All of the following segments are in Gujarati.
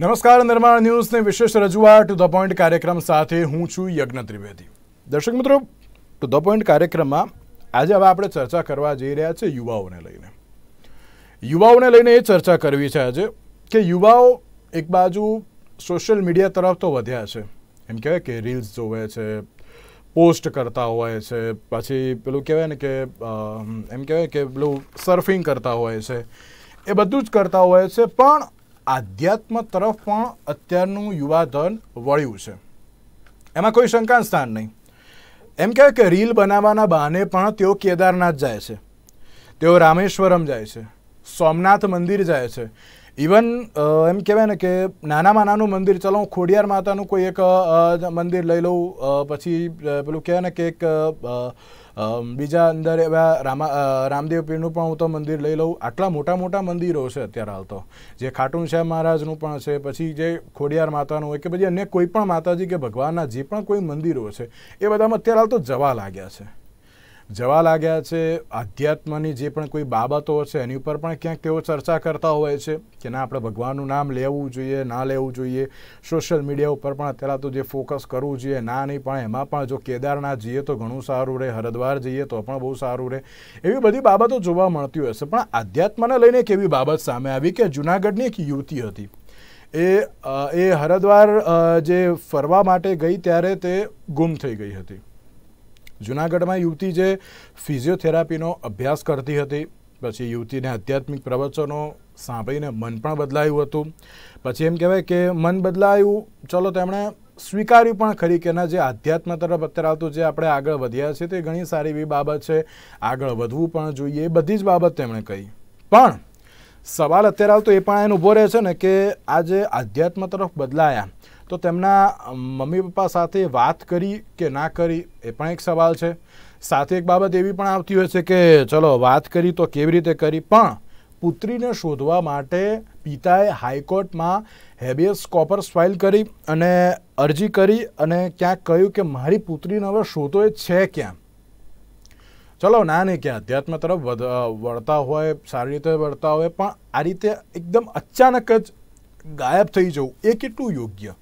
નમસ્કાર નિર્માણ ન્યૂઝની વિશેષ રજૂઆત ટુ ધ પોઈન્ટ કાર્યક્રમ સાથે હું છું યજ્ઞ ત્રિવેદી દર્શક મિત્રો ટુ ધ પોઈન્ટ કાર્યક્રમમાં આજે હવે આપણે ચર્ચા કરવા જઈ રહ્યા છે યુવાઓને લઈને યુવાઓને લઈને એ ચર્ચા કરવી છે આજે કે યુવાઓ એક બાજુ સોશિયલ મીડિયા તરફ તો વધ્યા છે એમ કહેવાય કે રીલ્સ જોવે છે પોસ્ટ કરતા હોય છે પછી પેલું કહેવાય ને કે એમ કહેવાય કે પેલું સર્ફિંગ કરતા હોય છે એ બધું જ કરતા હોય છે પણ આધ્યાત્મ તરફ પણ અત્યારનું યુવાધન વળ્યું છે એમાં કોઈ શંકા સ્થાન નહીં એમ કહેવાય કે રીલ બનાવવાના બહાને પણ તેઓ કેદારનાથ જાય છે તેઓ રામેશ્વરમ જાય છે સોમનાથ મંદિર જાય છે ઇવન એમ કહેવાય ને કે નાનામાં નાનું મંદિર ચલો હું ખોડિયાર માતાનું કોઈ એક મંદિર લઈ લઉં પછી પેલું કહેવાય ને કે એક બીજા અંદર એવા રામા રામદેવ પીરનું પણ હું તો મંદિર લઈ લઉં આટલા મોટા મોટા મંદિરો છે અત્યારે હાલ તો જે ખાટુન શાહ મહારાજનું પણ છે પછી જે ખોડિયાર માતાનું હોય કે પછી અન્ય કોઈ પણ માતાજી કે ભગવાનના જે પણ કોઈ મંદિરો છે એ બધામાં અત્યારે હાલ તો જવા લાગ્યા છે જવા લાગ્યા છે આધ્યાત્મની જે પણ કોઈ બાબતો છે એની ઉપર પણ ક્યાંક તેઓ ચર્ચા કરતા હોય છે કે ના આપણે ભગવાનનું નામ લેવું જોઈએ ના લેવું જોઈએ સોશિયલ મીડિયા ઉપર પણ અત્યારે તો જે ફોકસ કરવું જોઈએ ના નહીં પણ એમાં પણ જો કેદારનાથ જઈએ તો ઘણું સારું રહે હરદ્વાર જઈએ તો પણ બહુ સારું રહે એવી બધી બાબતો જોવા મળતી હશે પણ આધ્યાત્મને લઈને એક એવી બાબત સામે આવી કે જુનાગઢની એક યુવતી હતી એ એ હરદ્વાર જે ફરવા માટે ગઈ ત્યારે તે ગુમ થઈ ગઈ હતી જૂનાગઢમાં યુવતી જે ફિઝિયોથેરાપીનો અભ્યાસ કરતી હતી પછી યુવતીને આધ્યાત્મિક પ્રવચનો સાંભળીને મન પણ બદલાયું હતું પછી એમ કહેવાય કે મન બદલાયું ચલો તેમણે સ્વીકાર્યું પણ ખરી કે એના જે આધ્યાત્મ તરફ અત્યારે આવતું જે આપણે આગળ વધ્યા છે તે ઘણી સારી એવી બાબત છે આગળ વધવું પણ જોઈએ એ બધી જ બાબત તેમણે કહી પણ સવાલ અત્યારે આવતો એ પણ એનો ઊભો રહે છે ને કે આ જે આધ્યાત્મ તરફ બદલાયા તો તેમના મમ્મી પપ્પા સાથે વાત કરી કે ના કરી એ પણ એક સવાલ છે સાથે એક બાબત એવી પણ આવતી હોય છે કે ચલો વાત કરી તો કેવી રીતે કરી પણ પુત્રીને શોધવા માટે પિતાએ હાઈકોર્ટમાં હેબિયસ કોપર્સ ફાઇલ કરી અને અરજી કરી અને ક્યાંક કહ્યું કે મારી પુત્રીને હવે શોધો એ છે ક્યાં ચલો ના નહીં ક્યાં અધ્યાત્મ તરફ વળતા હોય સારી રીતે વળતા હોય પણ આ રીતે એકદમ અચાનક જ ગાયબ થઈ જવું એ કેટલું યોગ્ય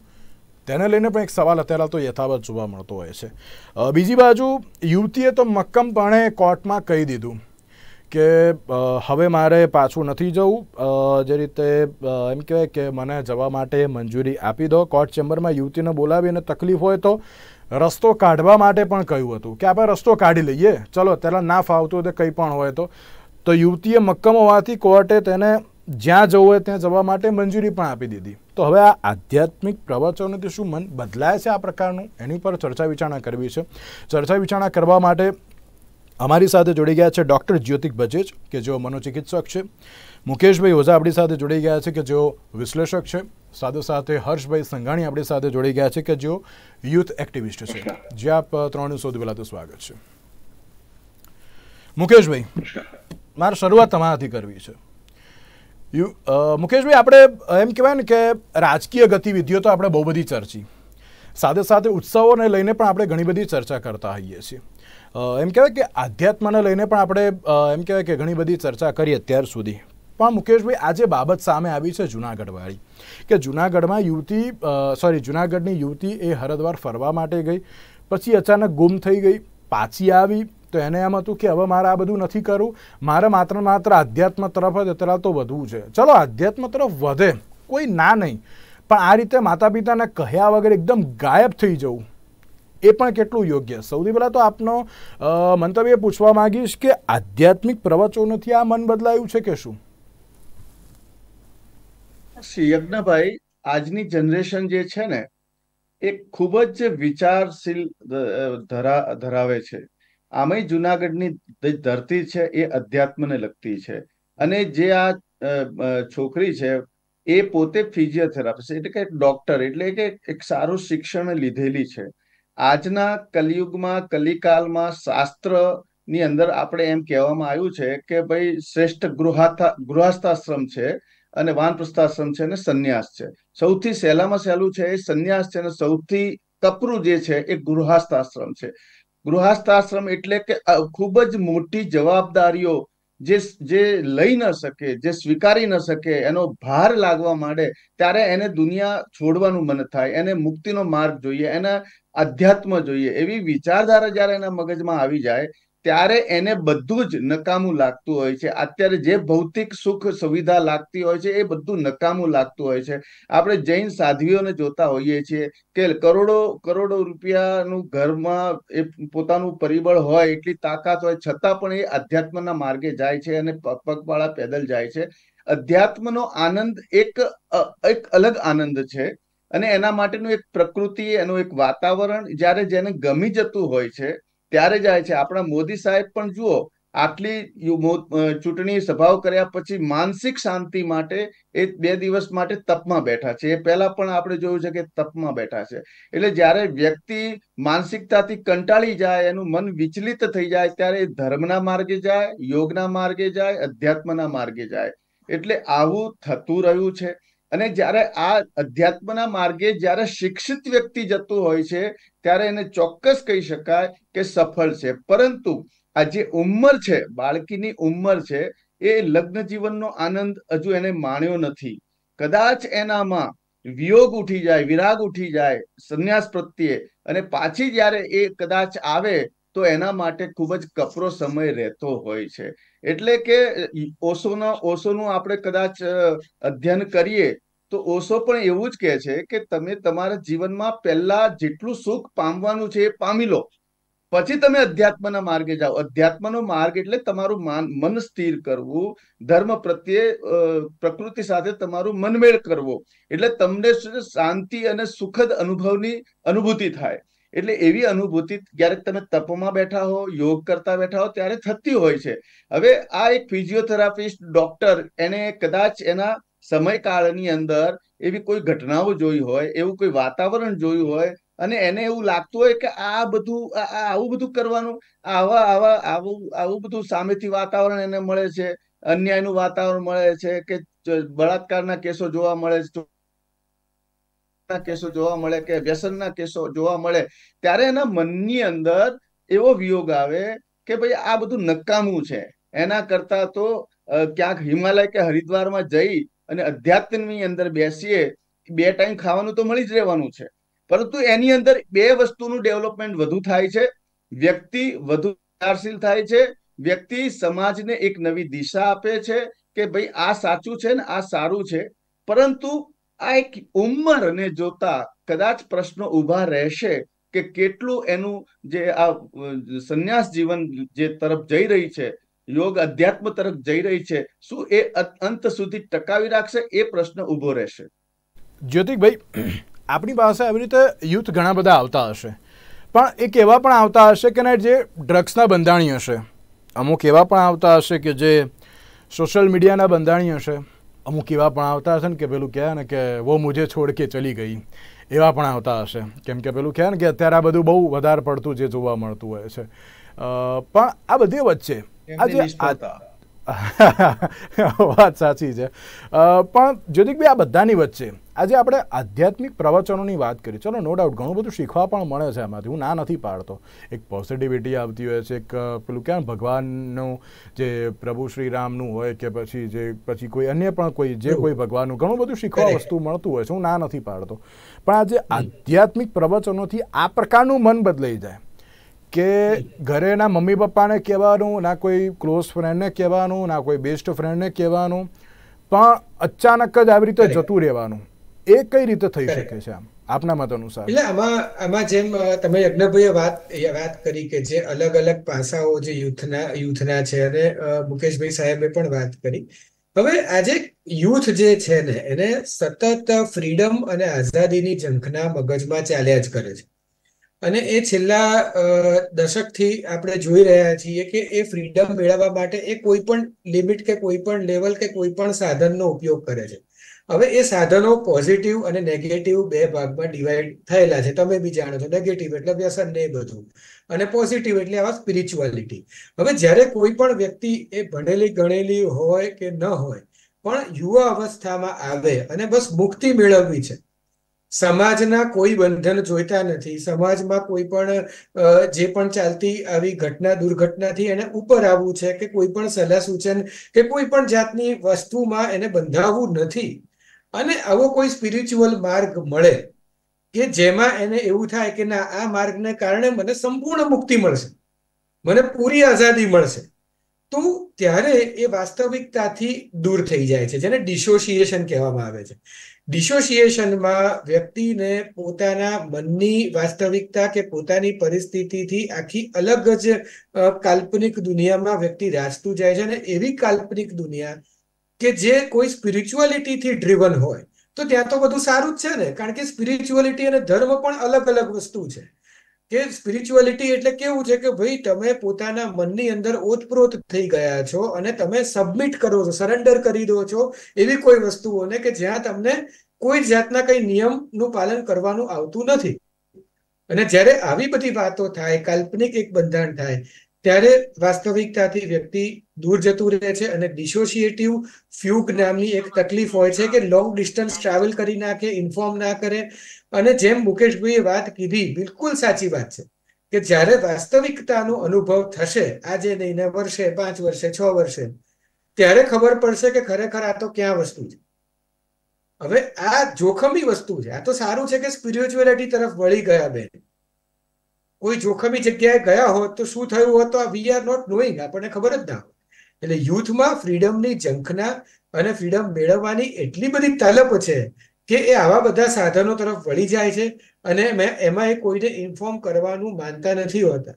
તેને લઈને પણ એક સવાલ અત્યારે તો યથાવત જોવા મળતો હોય છે બીજી બાજુ યુવતીએ તો મક્કમપણે કોર્ટમાં કહી દીધું કે હવે મારે પાછું નથી જવું જે રીતે એમ કહેવાય કે મને જવા માટે મંજૂરી આપી દો કોર્ટ ચેમ્બરમાં યુવતીને બોલાવીને તકલીફ હોય તો રસ્તો કાઢવા માટે પણ કહ્યું હતું કે આપણે રસ્તો કાઢી લઈએ ચલો ત્યારે ના ફાવતું હોય તો કંઈ પણ હોય તો તો યુવતીએ મક્કમ હોવાથી કોર્ટે તેને જ્યાં જવું હોય ત્યાં જવા માટે મંજૂરી પણ આપી દીધી તો હવે આ આધ્યાત્મિક પ્રવચનોથી શું મન બદલાય છે આ પ્રકારનું એની પર ચર્ચા વિચારણા કરવી છે ચર્ચા વિચારણા કરવા માટે અમારી સાથે જોડી ગયા છે ડૉક્ટર જ્યોતિક ભજેજ કે જેઓ મનોચિકિત્સક છે મુકેશભાઈ ઓઝા આપણી સાથે જોડી ગયા છે કે જેઓ વિશ્લેષક છે સાથે સાથે હર્ષભાઈ સંઘાણી આપણી સાથે જોડી ગયા છે કે જેઓ યુથ એક્ટિવિસ્ટ છે જે આપ ત્રણેય સૌથી પહેલાં તો સ્વાગત છે મુકેશભાઈ મારે શરૂઆત તમારાથી કરવી છે યુ મુકેશભાઈ આપણે એમ કહેવાય ને કે રાજકીય ગતિવિધિઓ તો આપણે બહુ બધી ચર્ચી સાથે સાથે ઉત્સવોને લઈને પણ આપણે ઘણી બધી ચર્ચા કરતા હોઈએ છીએ એમ કહેવાય કે આધ્યાત્મને લઈને પણ આપણે એમ કહેવાય કે ઘણી બધી ચર્ચા કરી અત્યાર સુધી પણ મુકેશભાઈ આજે બાબત સામે આવી છે જૂનાગઢવાળી કે જૂનાગઢમાં યુવતી સોરી જૂનાગઢની યુવતી એ હરદ્વાર ફરવા માટે ગઈ પછી અચાનક ગુમ થઈ ગઈ પાછી આવી તો એને એમ હતું કે હવે મારે આ બધું નથી કરવું મારે માત્ર માત્ર આધ્યાત્મ તરફ જ અત્યારે તો વધવું છે ચલો આધ્યાત્મ તરફ વધે કોઈ ના નહીં પણ આ રીતે માતા પિતાને કહ્યા વગર એકદમ ગાયબ થઈ જવું એ પણ કેટલું યોગ્ય સૌથી પહેલાં તો આપનો મંતવ્ય પૂછવા માંગીશ કે આધ્યાત્મિક પ્રવચનોથી આ મન બદલાયું છે કે શું શ્રી યજ્ઞભાઈ આજની જનરેશન જે છે ને એ ખૂબ જ વિચારશીલ ધરા ધરાવે છે આમય જુનાગઢની ધરતી છે એ અધ્યાત્મને લગતી છે અને જે આ છોકરી છે એ પોતે ફિઝિયોથેરાપિસ્ટ એટલે કે ડોક્ટર એટલે કે એક સારું શિક્ષણ લીધેલી છે આજના કલયુગમાં કલિકાલમાં શાસ્ત્ર અંદર આપણે એમ કહેવામાં આવ્યું છે કે ભાઈ શ્રેષ્ઠ ગૃહાથા ગૃહસ્થાશ્રમ છે અને વાનપ્રસ્થાશ્રમ છે અને સંન્યાસ છે સૌથી સહેલામાં સહેલું છે એ સંન્યાસ છે અને સૌથી કપરું જે છે એ ગૃહસ્થાશ્રમ છે ગૃહસ્થાશ્રમ એટલે કે ખૂબ જ મોટી જવાબદારીઓ જે જે લઈ ન શકે જે સ્વીકારી ન શકે એનો ભાર લાગવા માંડે ત્યારે એને દુનિયા છોડવાનું મન થાય એને મુક્તિનો માર્ગ જોઈએ એને અધ્યાત્મ જોઈએ એવી વિચારધારા જ્યારે એના મગજમાં આવી જાય ત્યારે એને બધું જ નકામું લાગતું હોય છે અત્યારે જે ભૌતિક સુખ સુવિધા લાગતી હોય છે એ બધું નકામું લાગતું હોય છે આપણે જૈન સાધ્વીઓને જોતા હોઈએ છીએ કે કરોડો કરોડો રૂપિયાનું ઘરમાં એ પોતાનું પરિબળ હોય એટલી તાકાત હોય છતાં પણ એ આધ્યાત્મના માર્ગે જાય છે અને પગપાળા પેદલ જાય છે અધ્યાત્મનો આનંદ એક એક અલગ આનંદ છે અને એના માટેનું એક પ્રકૃતિ એનું એક વાતાવરણ જ્યારે જેને ગમી જતું હોય છે ત્યારે જાય છે આપણા મોદી સાહેબ પણ જુઓ આટલી ચૂંટણી સભાઓ કર્યા પછી માનસિક શાંતિ માટે એ બે દિવસ માટે તપમાં બેઠા છે એ પહેલા પણ આપણે જોયું છે કે તપમાં બેઠા છે એટલે જ્યારે વ્યક્તિ માનસિકતાથી કંટાળી જાય એનું મન વિચલિત થઈ જાય ત્યારે એ ધર્મના માર્ગે જાય યોગના માર્ગે જાય અધ્યાત્મના માર્ગે જાય એટલે આવું થતું રહ્યું છે અને જ્યારે આ અધ્યાત્મના માર્ગે જ્યારે શિક્ષિત વ્યક્તિ જતું હોય છે ત્યારે એને ચોક્કસ કહી શકાય કે સફળ છે પરંતુ આ જે ઉંમર છે બાળકીની ઉંમર છે એ લગ્ન જીવનનો આનંદ હજુ એને માણ્યો નથી કદાચ એનામાં વિયોગ ઉઠી જાય વિરાગ ઉઠી જાય સંન્યાસ પ્રત્યે અને પાછી જ્યારે એ કદાચ આવે તો એના માટે ખૂબ જ કપરો સમય રહેતો હોય છે એટલે કે ઓશોના ઓશોનું આપણે કદાચ અધ્યયન કરીએ તો ઓશો પણ એવું જ કહે છે કે તમે તમારા જીવનમાં પહેલા જેટલું સુખ પામવાનું છે એ પામી લો પછી તમે અધ્યાત્મના માર્ગે જાઓ અધ્યાત્મનો માર્ગ એટલે તમારું માન મન સ્થિર કરવું ધર્મ પ્રત્યે પ્રકૃતિ સાથે તમારું મનમેળ કરવો એટલે તમને શાંતિ અને સુખદ અનુભવની અનુભૂતિ થાય એટલે એવી અનુભૂતિ ક્યારેક તમે તપમાં બેઠા હો યોગ કરતા બેઠા હો ત્યારે થતી હોય છે હવે આ એક ફિઝિયોથેરાપિસ્ટ ડોક્ટર એને કદાચ એના સમયકાળની અંદર એવી કોઈ ઘટનાઓ જોઈ હોય એવું કોઈ વાતાવરણ જોયું હોય અને એને એવું લાગતું હોય કે આ બધું આવું બધું કરવાનું આવા આવા આવું આવું બધું સામેથી વાતાવરણ એને મળે છે અન્યાયનું વાતાવરણ મળે છે કે બળાત્કારના કેસો જોવા મળે છે કેસો જોવા મળે કે વ્યસનના કેસો જોવા મળે ત્યારે એના મનની અંદર એવો વિયોગ આવે કે ભાઈ આ બધું નકામું છે એના કરતા તો ક્યાંક હિમાલય કે હરિદ્વારમાં જઈ અને અધ્યાત્મની અંદર બેસીએ બે ટાઈમ ખાવાનું તો મળી જ રહેવાનું છે પરંતુ એની અંદર બે વસ્તુનું ડેવલપમેન્ટ વધુ થાય છે વ્યક્તિ વધુ વિચારશીલ થાય છે વ્યક્તિ સમાજને એક નવી દિશા આપે છે કે ભાઈ આ સાચું છે ને આ સારું છે પરંતુ આ એક ઉંમરને જોતા કદાચ પ્રશ્નો ઉભા રહેશે કે કેટલું એનું જે આ સંન્યાસ જીવન જે તરફ જઈ રહી છે યોગ અધ્યાત્મ તરફ જઈ રહી છે શું એ અંત સુધી ટકાવી રાખશે એ પ્રશ્ન ઊભો રહેશે જ્યોતિકભાઈ આપણી પાસે આવી રીતે યુથ ઘણા બધા આવતા હશે પણ એક એવા પણ આવતા હશે કે જે ડ્રગ્સના બંધાણી હશે અમુક એવા પણ આવતા હશે કે જે સોશિયલ મીડિયાના બંધાણી હશે અમુક એવા પણ આવતા હશે ને કે પેલું કહે ને કે વો મુજે છોડ કે ચલી ગઈ એવા પણ આવતા હશે કેમ કે પેલું કહે ને કે અત્યારે આ બધું બહુ વધારે પડતું જે જોવા મળતું હોય છે પણ આ બધી વચ્ચે આજે વાત સાચી છે પણ જ્યોતિકભાઈ આ બધાની વચ્ચે આજે આપણે આધ્યાત્મિક પ્રવચનોની વાત કરીએ ચલો નો ડાઉટ ઘણું બધું શીખવા પણ મળે છે આમાંથી હું ના નથી પાડતો એક પોઝિટિવિટી આવતી હોય છે એક પેલું ક્યાં ભગવાનનું જે પ્રભુ શ્રીરામનું હોય કે પછી જે પછી કોઈ અન્ય પણ કોઈ જે કોઈ ભગવાનનું ઘણું બધું શીખવા વસ્તુ મળતું હોય છે હું ના નથી પાડતો પણ આજે આધ્યાત્મિક પ્રવચનોથી આ પ્રકારનું મન બદલાઈ જાય કે ઘરે ના મમ્મી પપ્પાને કહેવાનું ના કોઈ ક્લોઝ ફ્રેન્ડને કહેવાનું ના કોઈ બેસ્ટ ફ્રેન્ડને કહેવાનું પણ અચાનક જ આવી રીતે જતું રહેવાનું એ કઈ રીતે થઈ શકે છે આમ આપના મત અનુસાર એટલે આમાં આમાં જેમ તમે યજ્ઞભાઈએ વાત વાત કરી કે જે અલગ અલગ પાસાઓ જે યુથના યુથના છે અને મુકેશભાઈ સાહેબે પણ વાત કરી હવે આજે યુથ જે છે ને એને સતત ફ્રીડમ અને આઝાદીની ઝંખના મગજમાં ચાલ્યા જ કરે છે અને એ છેલ્લા દશકથી આપણે જોઈ રહ્યા છીએ કે એ ફ્રીડમ મેળવવા માટે એ કોઈ પણ લિમિટ કે કોઈ પણ લેવલ કે કોઈ પણ સાધનનો ઉપયોગ કરે છે હવે એ સાધનો પોઝિટિવ અને નેગેટિવ બે ભાગમાં ડિવાઈડ થયેલા છે તમે બી જાણો છો નેગેટિવ એટલે વ્યસન ને બધું અને પોઝિટિવ એટલે આવા સ્પિરિચ્યુઆલિટી હવે જ્યારે કોઈ પણ વ્યક્તિ એ ભણેલી ગણેલી હોય કે ન હોય પણ યુવા અવસ્થામાં આવે અને બસ મુક્તિ મેળવવી છે સમાજના કોઈ બંધન જોઈતા નથી સમાજમાં કોઈ પણ જે પણ ચાલતી આવી ઘટના દુર્ઘટનાથી એને ઉપર આવવું છે કે કોઈ પણ સલાહ સૂચન કે કોઈ પણ જાતની વસ્તુમાં એને બંધાવવું નથી અને આવો કોઈ સ્પિરિચ્યુઅલ માર્ગ મળે કે જેમાં એને એવું થાય કે ના આ માર્ગને કારણે મને સંપૂર્ણ મુક્તિ મળશે મને પૂરી આઝાદી મળશે તો ત્યારે એ વાસ્તવિકતાથી દૂર થઈ જાય છે જેને ડિસોસિએશન કહેવામાં આવે છે ડિસોસિએશનમાં વ્યક્તિને પોતાના મનની વાસ્તવિકતા કે પોતાની પરિસ્થિતિથી આખી અલગ જ કાલ્પનિક દુનિયામાં વ્યક્તિ રાસતું જાય છે અને એવી કાલ્પનિક દુનિયા કે જે કોઈ સ્પિરિચ્યુઆલિટીથી ડ્રીવન હોય તો ત્યાં તો બધું સારું જ છે ને કારણ કે સ્પિરિચ્યુઆલિટી અને ધર્મ પણ અલગ અલગ વસ્તુ છે કે સ્પિરિચ્યુઆલિટી એટલે કેવું છે કે ભાઈ તમે પોતાના મનની અંદર ઓતપ્રોત થઈ ગયા છો અને તમે સબમિટ કરો છો સરેન્ડર કરી દો છો એવી કોઈ વસ્તુઓને કે જ્યાં તમને કોઈ જાતના કઈ નિયમનું પાલન કરવાનું આવતું નથી અને જ્યારે આવી બધી વાતો થાય કાલ્પનિક એક બંધારણ થાય ત્યારે વાસ્તવિકતાથી વ્યક્તિ દૂર જતું રહે છે અને ડિસોસિએટિવ ફ્યુગ નામની એક તકલીફ હોય છે કે લોંગ ડિસ્ટન્સ ટ્રાવેલ કરી નાખે ઇન્ફોર્મ ના કરે અને જેમ મુકેશભાઈએ વાત કીધી બિલકુલ સાચી વાત છે કે જ્યારે વાસ્તવિકતાનો અનુભવ થશે આજે નહીં ને વર્ષે પાંચ વર્ષે છ વર્ષે ત્યારે ખબર પડશે કે ખરેખર આ તો ક્યાં વસ્તુ છે હવે આ જોખમી વસ્તુ છે આ તો સારું છે કે સ્પિરિચ્યુઅલિટી તરફ વળી ગયા બેન કોઈ જોખમી જગ્યાએ ગયા હોત તો શું થયું હોત તો વી આર નોટ નોઈંગ આપણને ખબર જ ના એટલે યુથમાં ફ્રીડમની ઝંખના અને ફ્રીડમ મેળવવાની એટલી બધી તલપ છે કે એ આવા બધા સાધનો તરફ વળી જાય છે અને એમાં એ કોઈને ઇન્ફોર્મ કરવાનું માનતા નથી હોતા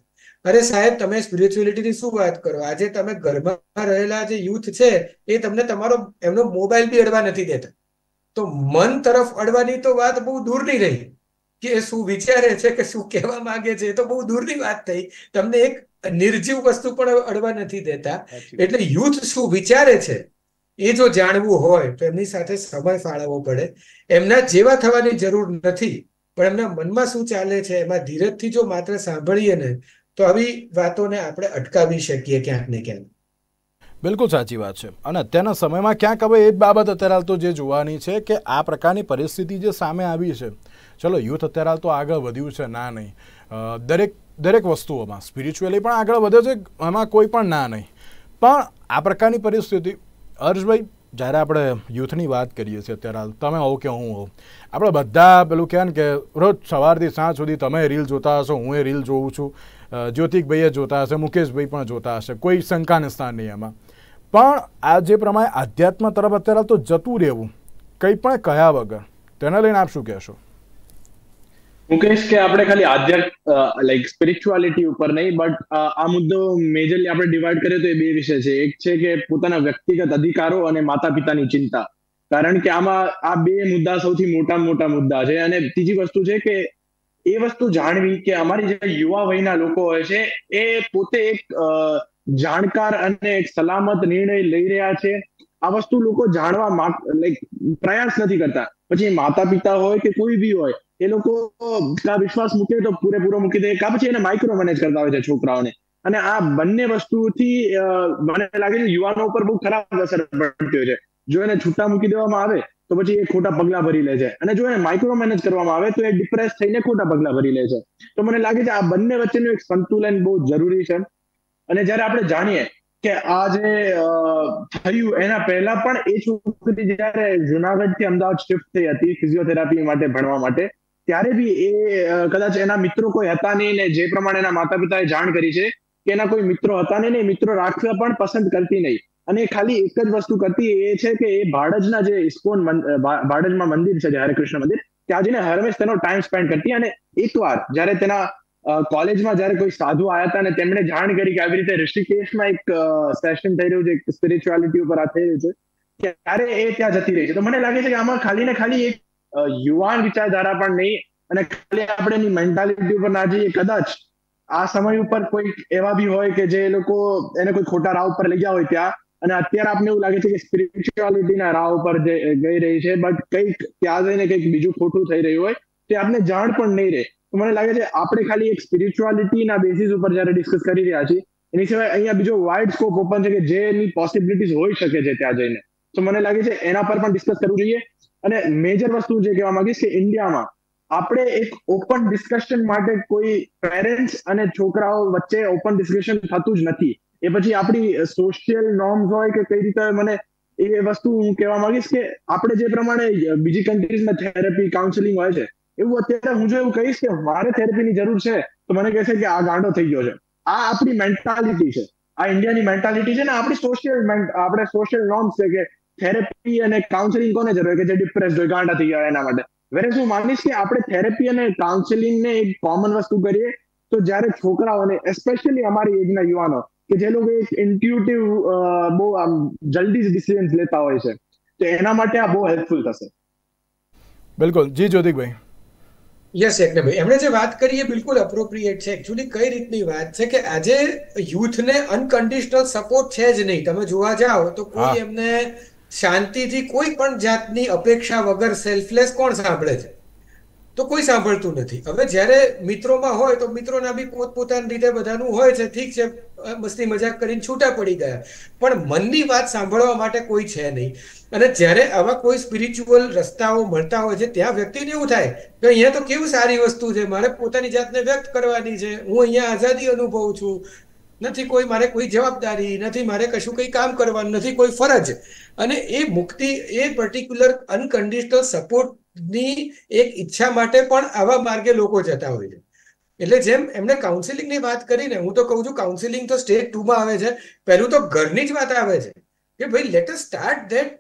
અરે સાહેબ તમે સ્પિરિચ્યુઅલિટીની શું વાત કરો આજે તમે ઘરમાં રહેલા જે યુથ છે એ તમને તમારો એમનો મોબાઈલ બી અડવા નથી દેતા તો મન તરફ અડવાની તો વાત બહુ દૂર નહીં રહી કે શું વિચારે છે કે શું કહેવા માંગે છે એ તો બહુ દૂરની વાત થઈ તમને એક નિર્જીવ વસ્તુ પણ અડવા નથી દેતા એટલે યુથ શું વિચારે છે એ જો જાણવું હોય તો એમની સાથે સમય ફાળવવો પડે એમના જેવા થવાની જરૂર નથી પણ એમના મનમાં શું ચાલે છે એમાં ધીરજથી જો માત્ર સાંભળીએ ને તો આવી વાતોને આપણે અટકાવી શકીએ ક્યાંક ને ક્યાંક બિલકુલ સાચી વાત છે અને અત્યારના સમયમાં ક્યાંક હવે એ જ બાબત અત્યારે હાલ તો જે જોવાની છે કે આ પ્રકારની પરિસ્થિતિ જે સામે આવી છે ચલો યુથ અત્યારે હાલ તો આગળ વધ્યું છે ના નહીં દરેક દરેક વસ્તુઓમાં સ્પિરિચ્યુઅલી પણ આગળ વધે છે એમાં કોઈ પણ ના નહીં પણ આ પ્રકારની પરિસ્થિતિ અર્જભાઈ જ્યારે આપણે યુથની વાત કરીએ છીએ અત્યારે હાલ તમે હોવ કે હું હોઉં આપણે બધા પેલું કહે ને કે રોજ સવારથી સાંજ સુધી તમે રીલ જોતા હશો હું એ રીલ જોઉં છું જ્યોતિકભાઈએ જોતા હશે મુકેશભાઈ પણ જોતા હશે કોઈ શંકાને સ્થાન નહીં એમાં પણ આ જે પ્રમાણે આધ્યાત્મ તરફ અત્યારે તો જતું રહેવું કંઈ પણ કહ્યા વગર તેને લઈને આપ શું કહેશો મુકેશ કે આપણે ખાલી આધ્યાત્મ લાઈક સ્પિરિચ્યુઆલિટી ઉપર નહીં બટ આ મુદ્દો મેજરલી આપણે ડિવાઈડ કરીએ તો એ બે વિષય છે એક છે કે પોતાના વ્યક્તિગત અધિકારો અને માતા પિતાની ચિંતા કારણ કે આમાં આ બે મુદ્દા સૌથી મોટા મોટા મુદ્દા છે અને ત્રીજી વસ્તુ છે કે એ વસ્તુ જાણવી કે અમારી જે યુવા વયના લોકો હોય છે એ પોતે એક જાણકાર અને એક સલામત નિર્ણય લઈ રહ્યા છે આ વસ્તુ લોકો જાણવા લાઈક પ્રયાસ નથી કરતા પછી માતા પિતા હોય કે કોઈ બી હોય એ લોકો કા વિશ્વાસ મૂકે તો પૂરેપૂરો મૂકી દે કા પછી એને માઇક્રો મેનેજ કરતા હોય છે છોકરાઓને અને આ બંને વસ્તુથી મને લાગે છે યુવાનો ઉપર બહુ ખરાબ અસર પડતી હોય છે જો એને છૂટા મૂકી દેવામાં આવે તો પછી એ ખોટા પગલા ભરી લે છે અને જો એને માઇક્રો મેનેજ કરવામાં આવે તો એ ડિપ્રેસ થઈને ખોટા પગલા ભરી લે છે તો મને લાગે છે આ બંને વચ્ચેનું એક સંતુલન બહુ જરૂરી છે અને જ્યારે આપણે જાણીએ કે આ જે થયું એના પહેલા પણ એ છોકરી જયારે જુનાગઢ થી અમદાવાદ શિફ્ટ થઈ હતી ફિઝિયોથેરાપી માટે ભણવા માટે ત્યારે બી એ કદાચ એના મિત્રો કોઈ હતા નહીં ને જે પ્રમાણે એના માતા પિતાએ જાણ કરી છે કે એના કોઈ મિત્રો હતા નહીં ને મિત્રો રાખવા પણ પસંદ કરતી નહીં અને ખાલી એક જ વસ્તુ કરતી એ છે કે એ ભાડજના જે ઇસ્કોન ભાડજમાં મંદિર છે જે હરેકૃષ્ણ મંદિર ત્યાં જઈને હરમેશ તેનો ટાઈમ સ્પેન્ડ કરતી અને એકવાર જ્યારે તેના કોલેજમાં જયારે કોઈ સાધુ આવ્યા હતા અને તેમણે જાણ કરી કે આવી રીતે ઋષિકેશમાં એક સેશન થઈ રહ્યું છે સ્પિરિચ્યુઆલિટી ઉપર આ થઈ રહ્યું છે ત્યારે એ ત્યાં જતી રહી છે તો મને લાગે છે કે આમાં ખાલી ને ખાલી એક યુવાન વિચારધારા પણ નહીં અને ખાલી આપણે એની મેન્ટાલિટી ઉપર ના જઈએ કદાચ આ સમય ઉપર કોઈ એવા બી હોય કે જે લોકો એને કોઈ ખોટા રાવ ઉપર લઈ ગયા હોય ત્યાં અને અત્યારે આપને એવું લાગે છે કે સ્પિરિચ્યુઆલિટીના રાહ ઉપર ગઈ રહી છે બટ કંઈક ત્યાં જઈને કંઈક બીજું ખોટું થઈ રહ્યું હોય તે આપને જાણ પણ નહીં રહે તો મને લાગે છે આપણે ખાલી એક સ્પિરિચ્યુઆલિટીના બેસિસ ઉપર જ્યારે ડિસ્કસ કરી રહ્યા છીએ એની સિવાય અહીંયા બીજો વાઇડ સ્કોપ ઓપન છે કે જેની પોસિબિલિટીઝ હોઈ શકે છે ત્યાં જઈને તો મને લાગે છે એના પર પણ ડિસ્કસ કરવું જોઈએ અને મેજર વસ્તુ જે કહેવા માંગીશ કે ઇન્ડિયામાં આપણે એક ઓપન ડિસ્કશન માટે કોઈ પેરેન્ટ્સ અને છોકરાઓ વચ્ચે ઓપન ડિસ્કશન થતું જ નથી એ પછી આપણી સોશિયલ નોર્મ્સ હોય કે કઈ રીતે મને એ વસ્તુ હું કહેવા માંગીશ કે આપણે જે પ્રમાણે બીજી કન્ટ્રીઝમાં થેરેપી કાઉન્સેલિંગ હોય છે એવું અત્યારે હું જો એવું કહીશ કે મારે થેરેપીની જરૂર છે તો મને કહેશે કે આ ગાંડો થઈ ગયો છે આ આપણી મેન્ટાલિટી છે આ ઇન્ડિયાની મેન્ટાલિટી છે ને આપણી સોશિયલ આપણે સોશિયલ નોર્મ્સ છે કે થેરેપી અને કાઉન્સેલિંગ કોને જરૂર કે જે ડિપ્રેસ હોય ગાંડા થઈ ગયા એના માટે વેરેસ હું માનીશ કે આપણે થેરેપી અને કાઉન્સેલિંગ ને એક કોમન વસ્તુ કરીએ તો જ્યારે છોકરાઓને એસ્પેશિયલી અમારી એજના યુવાનો કે જે લોકો એક ઇન્ટ્યુટિવ બહુ આમ જલ્દી જ ડિસિઝન્સ લેતા હોય છે તો એના માટે આ બહુ હેલ્પફુલ થશે બિલકુલ જી જ્યોતિકભાઈ યસ એટલે ભાઈ એમણે જે વાત કરી એ બિલકુલ અપ્રોપ્રિએટ છે એકચ્યુઅલી કઈ રીતની વાત છે કે આજે યુથને અનકન્ડિશનલ સપોર્ટ છે જ નહીં તમે જોવા જાઓ તો કોઈ એમને શાંતિથી કોઈ પણ જાતની અપેક્ષા વગર સેલ્ફલેસ કોણ સાંભળે છે તો કોઈ સાંભળતું નથી હવે જ્યારે મિત્રોમાં હોય તો મિત્રોના બી પોતપોતાની રીતે બધાનું હોય છે ઠીક છે મસ્તી મજાક કરીને છૂટા પડી ગયા પણ મનની વાત સાંભળવા માટે કોઈ છે નહીં અને જ્યારે આવા કોઈ સ્પિરિચ્યુઅલ રસ્તાઓ મળતા હોય છે ત્યાં વ્યક્તિને એવું થાય કે અહીંયા તો કેવું સારી વસ્તુ છે મારે પોતાની જાતને વ્યક્ત કરવાની છે હું અહીંયા આઝાદી અનુભવું છું નથી કોઈ મારે કોઈ જવાબદારી નથી મારે કશું કંઈ કામ કરવાનું નથી કોઈ ફરજ અને એ મુક્તિ એ પર્ટિક્યુલર અનકન્ડિશનલ સપોર્ટની એક ઈચ્છા માટે પણ આવા માર્ગે લોકો જતા હોય છે એટલે જેમ એમને કાઉન્સિલિંગની વાત કરીને હું તો કહું છું કાઉન્સિલિંગ તો સ્ટેજ ટુમાં આવે છે પહેલું તો ઘરની જ વાત આવે છે કે ભાઈ let us start that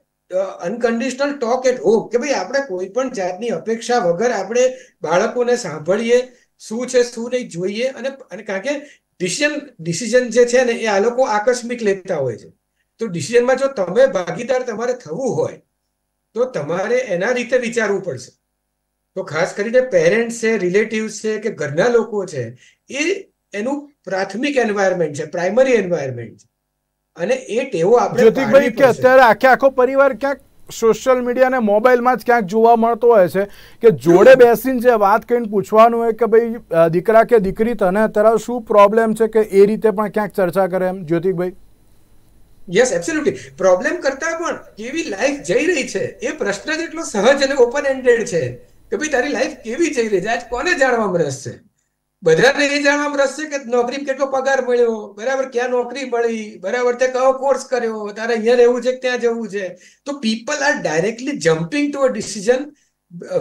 unconditional talk at home કે ભાઈ આપણે કોઈ પણ જાતની અપેક્ષા વગર આપણે બાળકોને સાંભળીએ શું છે શું નહીં જોઈએ અને કારણ કે ડિસિઝન ડિસિઝન જે છે ને એ આ લોકો આકસ્મિક લેતા હોય છે તો ડિસિઝનમાં જો તમે ભાગીદાર તમારે થવું હોય તો તમારે એના રીતે વિચારવું પડશે તો ખાસ કરીને પેરેન્ટ્સ છે રિલેટિવ્સ છે કે ઘરના લોકો છે એ એનું પ્રાથમિક એન્વાયરમેન્ટ છે પ્રાઇમરી એન્વાયરમેન્ટ છે અને એ ટેવો આપણે કે અત્યારે આખે આખો પરિવાર ક્યાંક સોશિયલ મીડિયા અને મોબાઈલમાં જ ક્યાંક જોવા મળતો હોય છે કે જોડે બેસીને જે વાત કરીને પૂછવાનું હોય કે ભાઈ દીકરા કે દીકરી તને અત્યારે શું પ્રોબ્લેમ છે કે એ રીતે પણ ક્યાંક ચર્ચા કરે એમ જ્યોતિકભાઈ યસ એબ્સોલ્યુટલી પ્રોબ્લેમ કરતા પણ કેવી લાઈફ જઈ રહી છે એ પ્રશ્ન જ એટલો સહજ અને ઓપન એન્ડેડ છે કે ભાઈ તારી લાઈફ કેવી જઈ રહી છે આજ કોને જાણવામાં રસ છે બધાને એ જાણવા રસ છે કે નોકરી કેટલો પગાર મળ્યો બરાબર ક્યાં નોકરી મળી બરાબર તે કયો કોર્સ કર્યો તારે અહીંયા રહેવું છે ત્યાં જવું છે તો people are directly jumping to a decision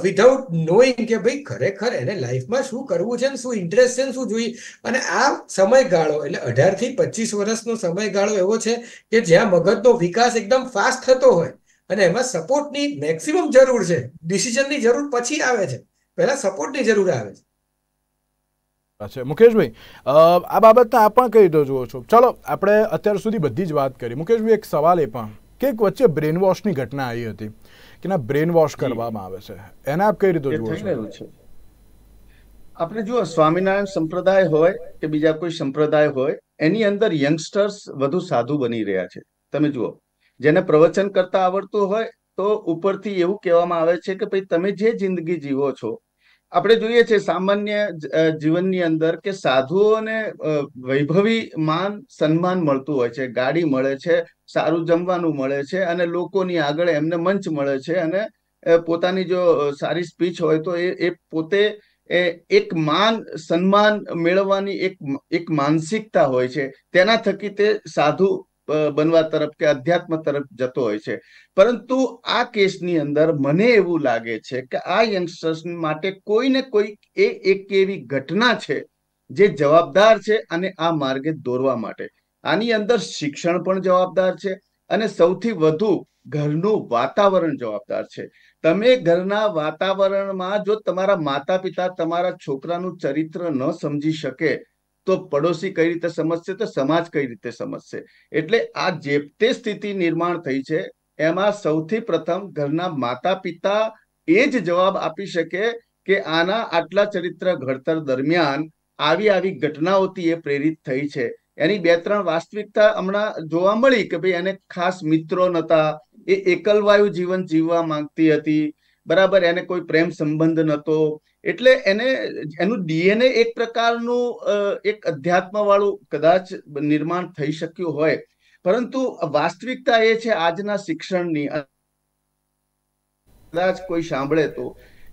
without knowing કે ભાઈ ખરેખર એને લાઈફમાં શું કરવું છે ને શું ઇન્ટરેસ્ટ છે ને શું જોઈએ અને આ સમયગાળો એટલે અઢારથી પચીસ વર્ષનો સમયગાળો એવો છે કે જ્યાં મગજનો વિકાસ એકદમ ફાસ્ટ થતો હોય અને એમાં સપોર્ટની મેક્સિમમ જરૂર છે ડિસિઝનની જરૂર પછી આવે છે પહેલા સપોર્ટની જરૂર આવે છે છે મુકેશભાઈ આ બાબતને આપ પણ કઈ રીતે જુઓ છો ચલો આપણે અત્યાર સુધી બધી જ વાત કરી મુકેશભાઈ એક સવાલ એ પણ કે એક વચ્ચે બ્રેન વોશની ઘટના આવી હતી કે ના બ્રેન વોશ કરવામાં આવે છે એને આપ કઈ રીતે જુઓ છો આપણે જુઓ સ્વામિનારાયણ સંપ્રદાય હોય કે બીજા કોઈ સંપ્રદાય હોય એની અંદર યંગસ્ટર્સ વધુ સાધુ બની રહ્યા છે તમે જુઓ જેને પ્રવચન કરતા આવડતું હોય તો ઉપરથી એવું કહેવામાં આવે છે કે ભાઈ તમે જે જિંદગી જીવો છો આપણે જોઈએ છે સામાન્ય જીવનની અંદર કે સાધુઓને વૈભવી માન સન્માન મળતું હોય છે ગાડી મળે છે સારું જમવાનું મળે છે અને લોકોની આગળ એમને મંચ મળે છે અને પોતાની જો સારી સ્પીચ હોય તો એ એ પોતે એક માન સન્માન મેળવવાની એક એક માનસિકતા હોય છે તેના થકી તે સાધુ બનવા તરફ કે અધ્યાત્મ તરફ જતો હોય છે પરંતુ આ કેસની અંદર મને એવું લાગે છે કે આ યંગસ્ટર્સ માટે કોઈ ને કોઈ એ એક એવી ઘટના છે જે જવાબદાર છે અને આ માર્ગે દોરવા માટે આની અંદર શિક્ષણ પણ જવાબદાર છે અને સૌથી વધુ ઘરનું વાતાવરણ જવાબદાર છે તમે ઘરના વાતાવરણમાં જો તમારા માતા પિતા તમારા છોકરાનું ચરિત્ર ન સમજી શકે તો પડોશી કઈ રીતે સમજશે તો સમાજ કઈ રીતે સમજશે એટલે આ જે તે સ્થિતિ નિર્માણ થઈ છે એમાં સૌથી પ્રથમ ઘરના માતા પિતા એ જ જવાબ આપી શકે કે આના આટલા ચરિત્ર ઘડતર દરમિયાન આવી આવી ઘટનાઓથી એ પ્રેરિત થઈ છે એની બે ત્રણ વાસ્તવિકતા હમણાં જોવા મળી કે ભાઈ એને ખાસ મિત્રો નતા એ એકલવાયુ જીવન જીવવા માંગતી હતી બરાબર એને કોઈ પ્રેમ સંબંધ નતો એટલે એને એનું ડીએનએ એક પ્રકારનું એક અધ્યાત્મ વાળું કદાચ નિર્માણ થઈ શક્યું હોય પરંતુ વાસ્તવિકતા એ છે આજના શિક્ષણની કદાચ કોઈ સાંભળે તો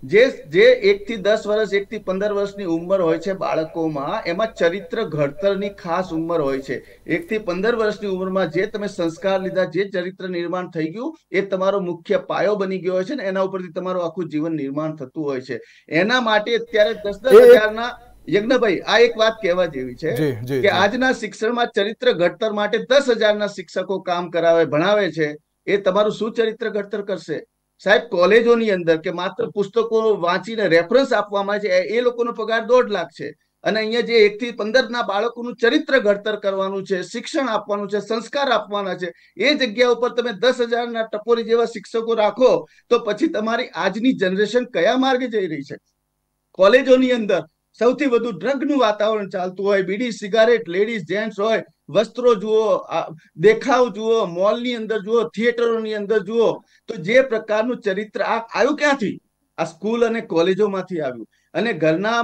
જે જે એકથી દસ વર્ષ એકથી પંદર વર્ષની ઉંમર હોય છે બાળકોમાં એમાં ચરિત્ર ઘડતરની ખાસ ઉંમર હોય છે એકથી પંદર વર્ષની ઉંમરમાં જે તમે સંસ્કાર લીધા જે ચરિત્ર નિર્માણ થઈ ગયું એ તમારો મુખ્ય પાયો બની ગયો હોય છે ને એના ઉપરથી તમારું આખું જીવન નિર્માણ થતું હોય છે એના માટે અત્યારે દસ દસ હજારના યજ્ઞભાઈ આ એક વાત કહેવા જેવી છે કે આજના શિક્ષણમાં ચરિત્ર ઘડતર માટે દસ હજારના શિક્ષકો કામ કરાવે ભણાવે છે એ તમારું શું ચરિત્ર ઘડતર કરશે સાહેબ કોલેજોની અંદર કે માત્ર પુસ્તકો વાંચીને રેફરન્સ આપવામાં છે એ લોકોનો પગાર દોઢ લાખ છે અને અહીંયા જે એક થી પંદર ના બાળકોનું ચરિત્ર ઘડતર કરવાનું છે શિક્ષણ આપવાનું છે સંસ્કાર આપવાના છે એ જગ્યા ઉપર તમે દસ હજારના ટપોરી જેવા શિક્ષકો રાખો તો પછી તમારી આજની જનરેશન કયા માર્ગે જઈ રહી છે કોલેજોની અંદર સૌથી વધુ ડ્રગનું વાતાવરણ ચાલતું હોય બીડી સિગારેટ લેડીઝ જેન્ટ્સ હોય વસ્ત્રો જુઓ દેખાવ જુઓ મોલની અંદર જુઓ થિયેટરોની અંદર જુઓ તો જે પ્રકારનું ચરિત્ર આ આવ્યું ક્યાંથી આ સ્કૂલ અને કોલેજોમાંથી આવ્યું અને ઘરના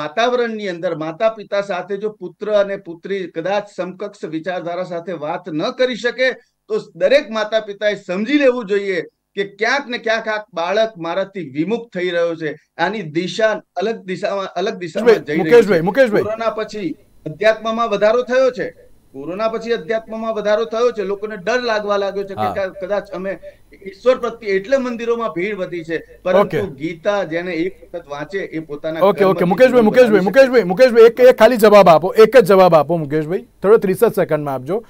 વાતાવરણની અંદર માતા પિતા સાથે જો પુત્ર અને પુત્રી કદાચ સમકક્ષ વિચારધારા સાથે વાત ન કરી શકે તો દરેક માતા પિતાએ સમજી લેવું જોઈએ કે ક્યાંક ને ક્યાંક આ બાળક મારાથી વિમુખ થઈ રહ્યો છે આની દિશા અલગ દિશામાં અલગ દિશામાં જઈ રહી છે કોરોના પછી અધ્યાત્મમાં વધારો થયો છે કોરોના પછી અધ્યાત્મમાં વધારો થયો છે લોકોને ડર લાગવા લાગ્યો છે કે કદાચ અમે ઈશ્વર પ્રત્યે એટલે મંદિરોમાં ભીડ વધી છે પરંતુ ગીતા જેને એક વખત વાંચે એ પોતાના ઓકે ઓકે મુકેશભાઈ મુકેશભાઈ મુકેશભાઈ મુકેશભાઈ એક એક ખાલી જવાબ આપો એક જ જવાબ આપો મુકેશભાઈ થોડો ત્રીસ જ સેકન્ડમાં આપજો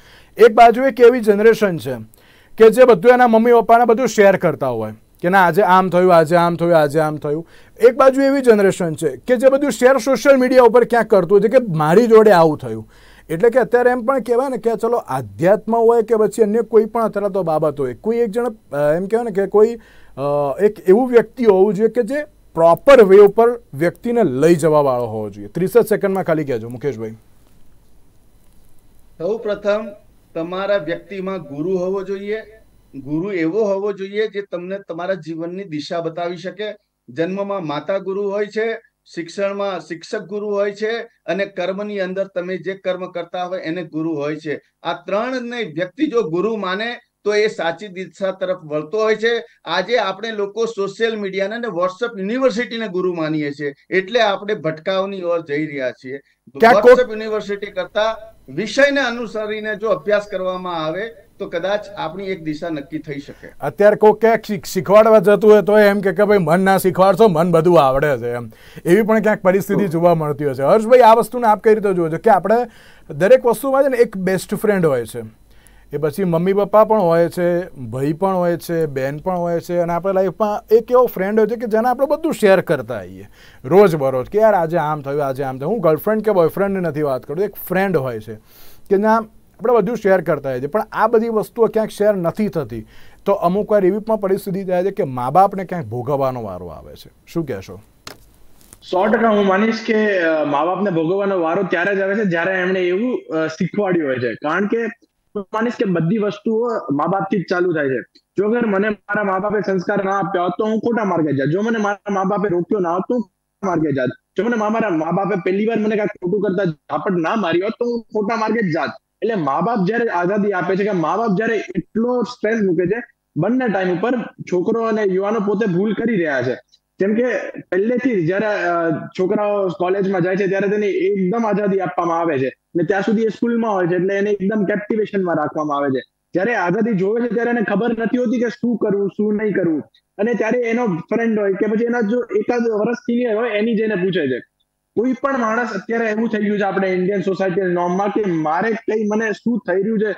એક બાજુ એક એવી જનરેશન છે કે જે બધું એના મમ્મી પપ્પાને બધું શેર કરતા હોય કે ના આજે આમ થયું આજે આમ થયું આજે આમ થયું એક બાજુ એવી જનરેશન છે કે જે બધું શેર સોશિયલ મીડિયા ઉપર ક્યાંક કરતું હોય છે કે મારી જોડે આવું થયું એટલે કે અત્યારે એમ પણ કહેવાય ને કે ચલો આધ્યાત્મ હોય કે પછી અન્ય કોઈ પણ અથવા તો બાબત હોય કોઈ એક જણ એમ કહેવાય ને કે કોઈ એક એવું વ્યક્તિ હોવું જોઈએ કે જે પ્રોપર વે ઉપર વ્યક્તિને લઈ જવાવાળો હોવો જોઈએ ત્રીસ જ સેકન્ડમાં ખાલી કહેજો મુકેશભાઈ સૌ પ્રથમ તમારા વ્યક્તિમાં ગુરુ હોવો જોઈએ ગુરુ એવો હોવો જોઈએ જે તમને તમારા જીવનની દિશા બતાવી શકે જન્મમાં માતા ગુરુ હોય છે શિક્ષણમાં શિક્ષક ગુરુ હોય છે અને કર્મની અંદર તમે જે કર્મ કરતા હોય એને ગુરુ હોય છે આ ત્રણને વ્યક્તિ જો ગુરુ માને તો એ સાચી દિશા તરફ વળતો હોય છે આજે આપણે લોકો સોશિયલ મીડિયાને અને વોટ્સઅપ યુનિવર્સિટીને ગુરુ માનીએ છીએ એટલે આપણે ભટકાવની ઓર જઈ રહ્યા છીએ વોટ્સઅપ યુનિવર્સિટી કરતા વિષયને અનુસરીને જો અભ્યાસ કરવામાં આવે તો કદાચ આપણી એક દિશા નક્કી થઈ શકે અત્યારે કોઈ ક્યાંક શીખવાડવા જતું હોય તો એમ કે ભાઈ મન ના શીખવાડશો મન બધું આવડે છે એમ એવી પણ ક્યાંક પરિસ્થિતિ જોવા મળતી હોય છે હર્ષભાઈ આ વસ્તુને આપ કઈ રીતે જુઓ છો કે આપણે દરેક વસ્તુમાં છે ને એક બેસ્ટ ફ્રેન્ડ હોય છે એ પછી મમ્મી પપ્પા પણ હોય છે ભાઈ પણ હોય છે બેન પણ હોય છે અને આપણે લાઈફમાં એક એવો ફ્રેન્ડ હોય છે કે જેને આપણે બધું શેર કરતા આવીએ રોજ બરોજ કે યાર આજે આમ થયું આજે આમ થયું હું ગર્લફ્રેન્ડ કે બોયફ્રેન્ડની નથી વાત કરું એક ફ્રેન્ડ હોય છે કે જ્યાં આપણે બધું શેર કરતા હોઈએ છીએ પણ આ બધી વસ્તુઓ ક્યાંક શેર નથી થતી તો અમુક વાર એવી પણ પરિસ્થિતિ થાય છે કે મા બાપને ક્યાંક ભોગવવાનો વારો આવે છે શું કહેશો સો ટકા હું માનીશ કે મા બાપને ભોગવવાનો વારો ત્યારે જ આવે છે જ્યારે એમણે એવું શીખવાડ્યું હોય છે કારણ કે માનીશ કે બધી વસ્તુઓ મા બાપથી જ ચાલુ થાય છે જો અગર મને મારા મા બાપે સંસ્કાર ના આપ્યા હોત તો હું ખોટા માર્ગે જાત જો મને મારા મા બાપે રોક્યો ના હોત તો હું માર્ગે જાત જો મને મારા મા બાપે પહેલી વાર મને કાંઈ ખોટું કરતા ઝાપટ ના મારી હોત તો હું ખોટા માર્ગે જાત એટલે મા બાપ જયારે આઝાદી આપે છે કે મા બાપ જયારે એટલો સ્ટ્રેસ મૂકે છે બંને ટાઈમ ઉપર છોકરો અને યુવાનો પોતે ભૂલ કરી રહ્યા છે કેમ કે પહેલેથી જયારે છોકરાઓ કોલેજમાં જાય છે ત્યારે તેને એકદમ આઝાદી આપવામાં આવે છે અને ત્યાં સુધી એ સ્કૂલમાં હોય છે એટલે એને એકદમ કેપ્ટિવેશનમાં રાખવામાં આવે છે જ્યારે આઝાદી જોવે છે ત્યારે એને ખબર નથી હોતી કે શું કરવું શું નહીં કરવું અને ત્યારે એનો ફ્રેન્ડ હોય કે પછી એના જો એકાદ વર્ષ સિનિયર હોય એની જઈને પૂછે છે કોઈ પણ માણસ અત્યારે એવું થઈ ગયું છે આપણે ઇન્ડિયન સોસાયટી નોર્મમાં કે મારે કઈ મને શું થઈ રહ્યું છે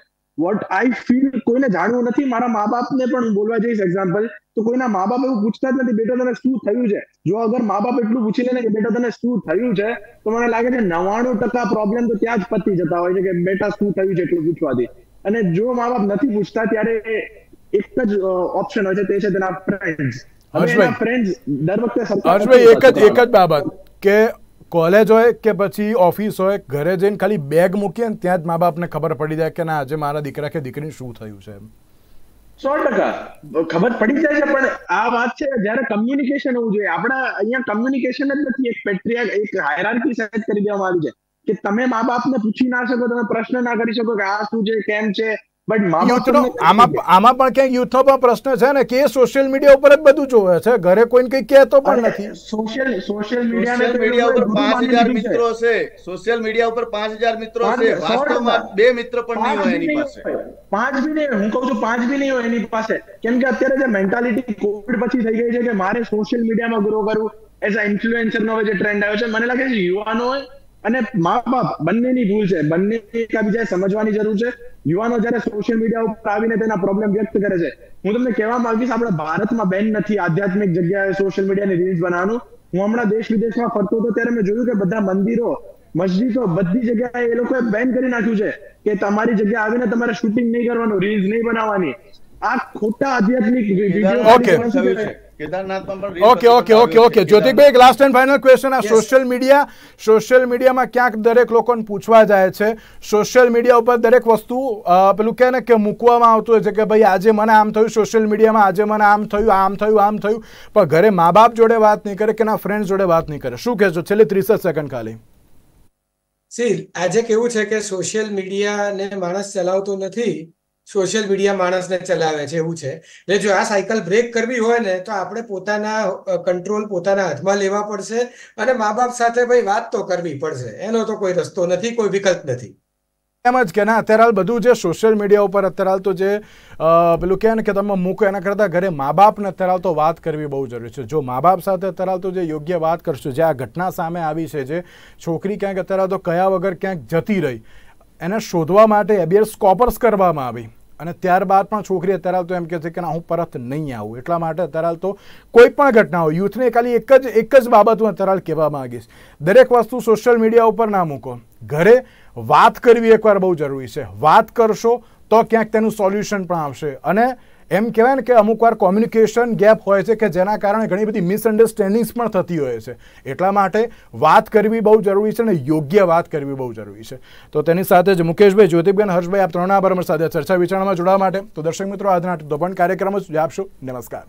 વોટ આઈ ફીલ કોઈને જાણવું નથી મારા મા બાપને પણ બોલવા જઈશ એક્ઝામ્પલ તો કોઈના મા બાપ એવું પૂછતા જ નથી બેટા તને શું થયું છે જો અગર મા બાપ એટલું પૂછી લે ને કે બેટા તને શું થયું છે તો મને લાગે છે નવ્વાણું ટકા પ્રોબ્લેમ તો ત્યાં જ પતી જતા હોય છે કે બેટા શું થયું છે એટલું પૂછવાથી અને જો મા બાપ નથી પૂછતા ત્યારે એક જ ઓપ્શન હોય છે તે છે તેના ફ્રેન્ડ હર્ષભાઈ ફ્રેન્ડ્સ દર વખતે હર્ષભાઈ એક જ એક જ બાબત કે કોલેજ હોય કે પછી ઓફિસ હોય ઘરે જઈને ખાલી બેગ મૂકીએ ત્યાં જ મા બાપને ખબર પડી જાય કે ના આજે મારા દીકરા કે દીકરીને શું થયું છે એમ સો ટકા ખબર પડી જાય છે પણ આ વાત છે જયારે કમ્યુનિકેશન હોવું જોઈએ આપણા અહીંયા કમ્યુનિકેશન જ નથી એક પેટ્રિયા એક હાયરાર્કી સેટ કરી દેવામાં આવી છે કે તમે મા બાપ ને પૂછી ના શકો તમે પ્રશ્ન ના કરી શકો કે આ શું છે કેમ છે આમાં આમાં પણ ક્યાંક યુથનો પણ પ્રશ્ન છે ને કે સોશિયલ મીડિયા ઉપર જ બધું જોવે છે ઘરે કોઈને કઈ કહેતો પણ નથી સોશિયલ સોશિયલ મીડિયા ઉપર 5000 મિત્રો છે સોશિયલ મીડિયા ઉપર 5000 મિત્રો છે વાસ્તવમાં બે મિત્ર પણ નહીં હોય એની પાસે પાંચ બી નહીં હું કહું છું પાંચ બી નહીં હોય એની પાસે કેમ કે અત્યારે જે મેન્ટાલિટી કોવિડ પછી થઈ ગઈ છે કે મારે સોશિયલ મીડિયામાં ગ્રો કરવું એઝ અ ઇન્ફ્લુએન્સર નો જે ટ્રેન્ડ આવ્યો છે મને લાગે છે યુવાનો અને મા બાપ બંનેની ભૂલ છે બંને એકબીજાને સમજવાની જરૂર છે યુવાનો જયારે સોશિયલ મીડિયા ઉપર આવીને તેના પ્રોબ્લેમ વ્યક્ત કરે છે હું તમને કહેવા માંગીશ આપણે ભારતમાં બેન નથી આધ્યાત્મિક જગ્યાએ સોશિયલ મીડિયાની રીલ્સ બનાવવાનું હું હમણાં દેશ વિદેશમાં ફરતો હતો ત્યારે મેં જોયું કે બધા મંદિરો મસ્જિદો બધી જગ્યાએ એ લોકોએ બેન કરી નાખ્યું છે કે તમારી જગ્યા આવીને તમારે શૂટિંગ નહીં કરવાનું રીલ્સ નહીં બનાવવાની આ ખોટા આધ્યાત્મિક video okay okay okay okay જ્યોતિકભાઈ એક લાસ્ટ એન્ડ ફાઇનલ ક્વેશ્ચન આ સોશિયલ મીડિયા સોશિયલ મીડિયામાં ક્યાંક દરેક લોકોને પૂછવા જાય છે સોશિયલ મીડિયા ઉપર દરેક વસ્તુ પેલું કહે ને કે મૂકવામાં આવતું હોય છે કે ભાઈ આજે મને આમ થયું સોશિયલ મીડિયામાં આજે મને આમ થયું આમ થયું આમ થયું પણ ઘરે મા બાપ જોડે વાત નહીં કરે કે ના ફ્રેન્ડ જોડે વાત નહીં કરે શું કહેશો છેલ્લે ત્રીસ સેકન્ડ ખાલી સી આજે કેવું છે કે સોશિયલ મીડિયાને માણસ ચલાવતો નથી સોશિયલ મીડિયા માણસને ચલાવે છે એવું છે એટલે જો આ સાયકલ બ્રેક કરવી હોય ને તો આપણે પોતાના કંટ્રોલ પોતાના હાથમાં લેવા પડશે અને મા બાપ સાથે ભાઈ વાત તો કરવી પડશે એનો તો કોઈ રસ્તો નથી કોઈ વિકલ્પ નથી એમ જ કે ના અત્યારે હાલ બધું જે સોશિયલ મીડિયા ઉપર અત્યારે હાલ તો જે પેલું કહે ને કે તમે મૂકો એના કરતાં ઘરે મા બાપને અત્યારે હાલ તો વાત કરવી બહુ જરૂરી છે જો મા બાપ સાથે અત્યારે હાલ તો જે યોગ્ય વાત કરશો જે આ ઘટના સામે આવી છે જે છોકરી ક્યાંક અત્યારે તો કયા વગર ક્યાંક જતી રહી એને શોધવા માટે એબીએસ કોપર્સ કરવામાં આવી અને ત્યારબાદ પણ છોકરી અત્યારે હાલ તો એમ કહે છે કે હું પરત નહીં આવું એટલા માટે અત્યારે હાલ તો કોઈ પણ ઘટના હોય યુથને ખાલી એક જ એક જ બાબત હું અત્યારે હાલ કહેવા માંગીશ દરેક વસ્તુ સોશિયલ મીડિયા ઉપર ના મૂકો ઘરે વાત કરવી એકવાર બહુ જરૂરી છે વાત કરશો તો ક્યાંક તેનું સોલ્યુશન પણ આવશે અને એમ કહેવાય ને કે અમુક વાર કોમ્યુનિકેશન ગેપ હોય છે કે જેના કારણે ઘણી બધી મિસઅન્ડરસ્ટેન્ડિંગ્સ પણ થતી હોય છે એટલા માટે વાત કરવી બહુ જરૂરી છે અને યોગ્ય વાત કરવી બહુ જરૂરી છે તો તેની સાથે જ મુકેશભાઈ જ્યોતિબેન હર્ષભાઈ આપ ત્રણના બરાબર સાથે ચર્ચા વિચારણામાં જોડાવા માટે તો દર્શક મિત્રો આજના પણ કાર્યક્રમ જ આપશો નમસ્કાર